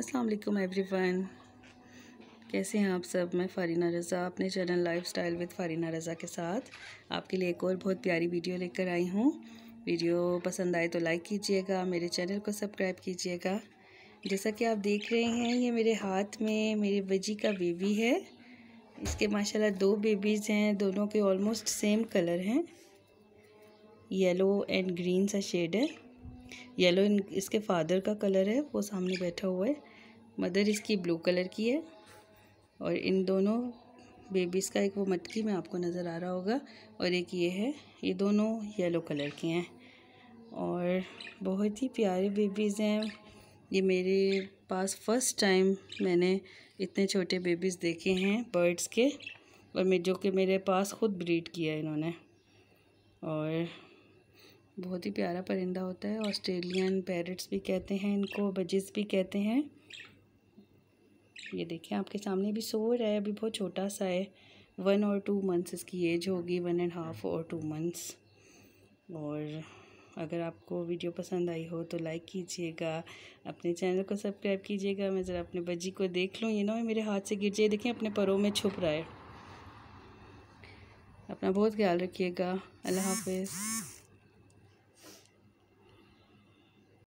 अस्सलाम वालेकुम एवरीवन कैसे हैं आप सब मैं फ़ारीना रज़ा अपने channel lifestyle with Farina Raza के साथ आपके लिए एक और बहुत प्यारी वीडियो लेकर आई हूँ वीडियो पसंद आए तो लाइक कीजिएगा मेरे चैनल को सब्सक्राइब कीजिएगा जैसा कि आप देख रहे हैं ये मेरे हाथ में मेरे वजी का बेबी है इसके माशाल्लाह दो बेबीज़ हैं दोनों के ऑलमोस्ट सेम कलर हैं येलो एंड ग्रीन सा शेड है येलो इन इसके फादर का कलर है वो सामने बैठा हुआ है मदर इसकी ब्लू कलर की है और इन दोनों बेबीज़ का एक वो मटकी में आपको नज़र आ रहा होगा और एक ये है ये दोनों येलो कलर के हैं और बहुत ही प्यारे बेबीज़ हैं ये मेरे पास फ़र्स्ट टाइम मैंने इतने छोटे बेबीज़ देखे हैं बर्ड्स के और जो कि मेरे पास ख़ुद ब्रीड किया इन्होंने और बहुत ही प्यारा परिंदा होता है ऑस्ट्रेलियन पैरट्स भी कहते हैं इनको बजिस भी कहते हैं ये देखें आपके सामने अभी सो रहा है अभी बहुत छोटा सा है वन और टू मंथ्स इसकी एज होगी वन एंड हाफ और टू मंथ्स और अगर आपको वीडियो पसंद आई हो तो लाइक कीजिएगा अपने चैनल को सब्सक्राइब कीजिएगा मैं ज़रा अपने बजी को देख लूँ ये ना मेरे हाथ से गिर जाए देखें अपने परों में छुप रहा है अपना बहुत ख्याल रखिएगा अल्लाह हाफिज़